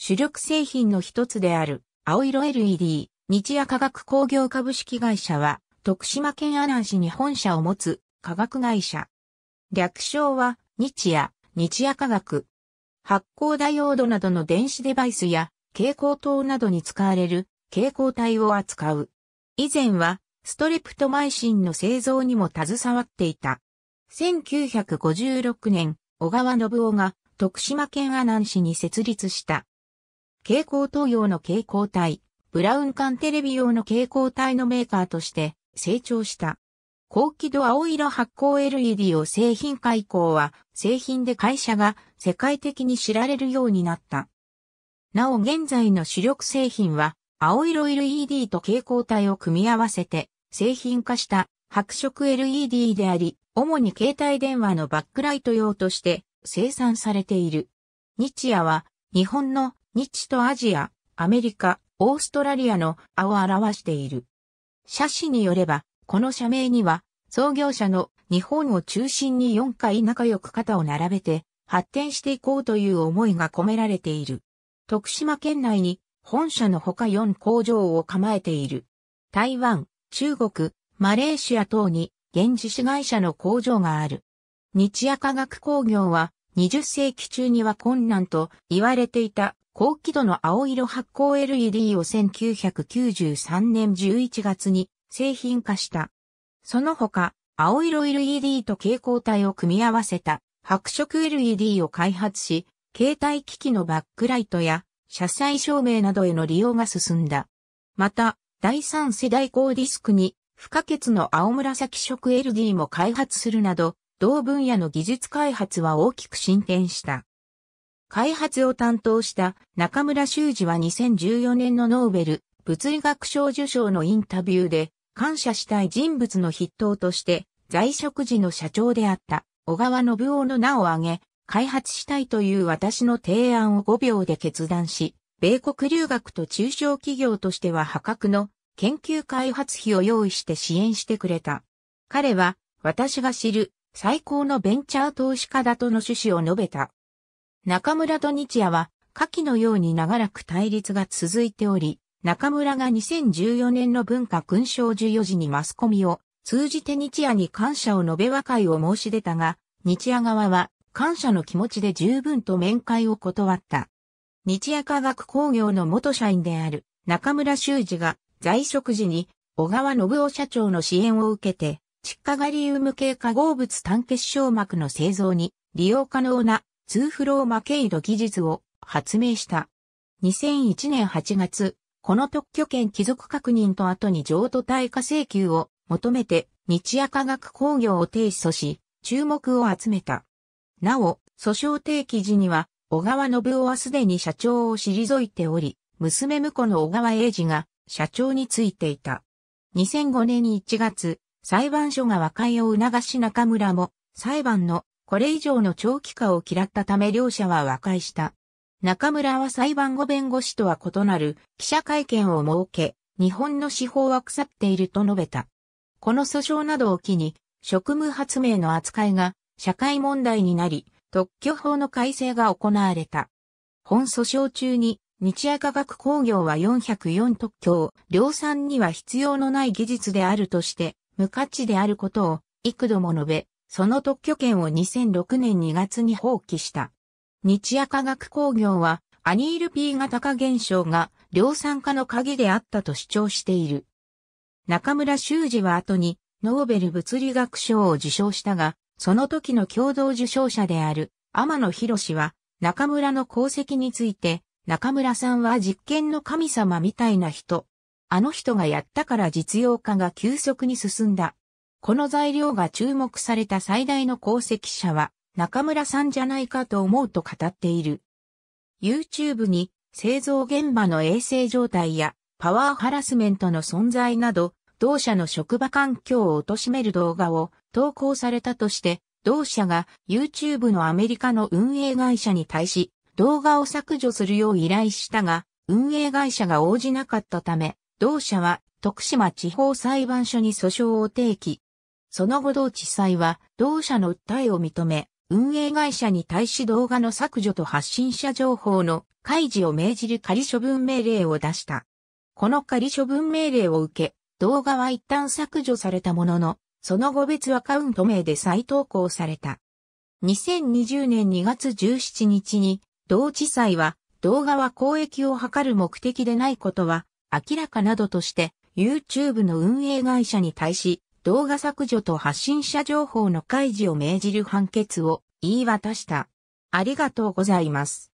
主力製品の一つである青色 LED 日夜化学工業株式会社は徳島県阿南市に本社を持つ化学会社。略称は日夜、日夜化学。発光ダイオードなどの電子デバイスや蛍光灯などに使われる蛍光体を扱う。以前はストレプトマイシンの製造にも携わっていた。1956年、小川信夫が徳島県阿南市に設立した蛍光灯用の蛍光体、ブラウン管テレビ用の蛍光体のメーカーとして成長した。高輝度青色発光 LED を製品化以降は、製品で会社が世界的に知られるようになった。なお現在の主力製品は、青色 LED と蛍光体を組み合わせて、製品化した白色 LED であり、主に携帯電話のバックライト用として生産されている。日夜は、日本の日とアジア、アメリカ、オーストラリアの青を表している。写真によれば、この社名には、創業者の日本を中心に4回仲良く肩を並べて、発展していこうという思いが込められている。徳島県内に本社のほか4工場を構えている。台湾、中国、マレーシア等に現地市会社の工場がある。日夜科学工業は20世紀中には困難と言われていた高輝度の青色発光 LED を1993年11月に製品化した。その他、青色 LED と蛍光体を組み合わせた白色 LED を開発し、携帯機器のバックライトや車載照明などへの利用が進んだ。また、第3世代高ディスクに不可欠の青紫色 LD e も開発するなど、同分野の技術開発は大きく進展した。開発を担当した中村修二は2014年のノーベル物理学賞受賞のインタビューで感謝したい人物の筆頭として在職時の社長であった小川信夫の名を挙げ開発したいという私の提案を5秒で決断し米国留学と中小企業としては破格の研究開発費を用意して支援してくれた。彼は私が知る最高のベンチャー投資家だとの趣旨を述べた。中村と日夜は、下記のように長らく対立が続いており、中村が2014年の文化勲章14時にマスコミを通じて日夜に感謝を述べ和解を申し出たが、日夜側は感謝の気持ちで十分と面会を断った。日夜科学工業の元社員である中村修二が在職時に小川信夫社長の支援を受けて窒化ガリウム系化合物単結晶膜の製造に利用可能な2フローマ経ド技術を発明した。2001年8月、この特許権帰属確認と後に譲渡対価請求を求めて日夜化学工業を提訴し、注目を集めた。なお、訴訟提起時には、小川信夫はすでに社長を退いており、娘婿の小川英二が社長についていた。2005年1月、裁判所が和解を促し中村も、裁判のこれ以上の長期化を嫌ったため両者は和解した。中村は裁判後弁護士とは異なる記者会見を設け、日本の司法は腐っていると述べた。この訴訟などを機に、職務発明の扱いが社会問題になり、特許法の改正が行われた。本訴訟中に、日夜科学工業は404特許を量産には必要のない技術であるとして、無価値であることを幾度も述べ、その特許権を2006年2月に放棄した。日夜化学工業はアニール P 型化現象が量産化の鍵であったと主張している。中村修二は後にノーベル物理学賞を受賞したが、その時の共同受賞者である天野博士は中村の功績について、中村さんは実験の神様みたいな人あの人がやったから実用化が急速に進んだ。この材料が注目された最大の功績者は中村さんじゃないかと思うと語っている。YouTube に製造現場の衛生状態やパワーハラスメントの存在など、同社の職場環境を貶める動画を投稿されたとして、同社が YouTube のアメリカの運営会社に対し動画を削除するよう依頼したが、運営会社が応じなかったため、同社は徳島地方裁判所に訴訟を提起。その後同地裁は同社の訴えを認め、運営会社に対し動画の削除と発信者情報の開示を命じる仮処分命令を出した。この仮処分命令を受け、動画は一旦削除されたものの、その後別アカウント名で再投稿された。2020年2月17日に、同地裁は動画は公益を図る目的でないことは明らかなどとして、YouTube の運営会社に対し、動画削除と発信者情報の開示を命じる判決を言い渡した。ありがとうございます。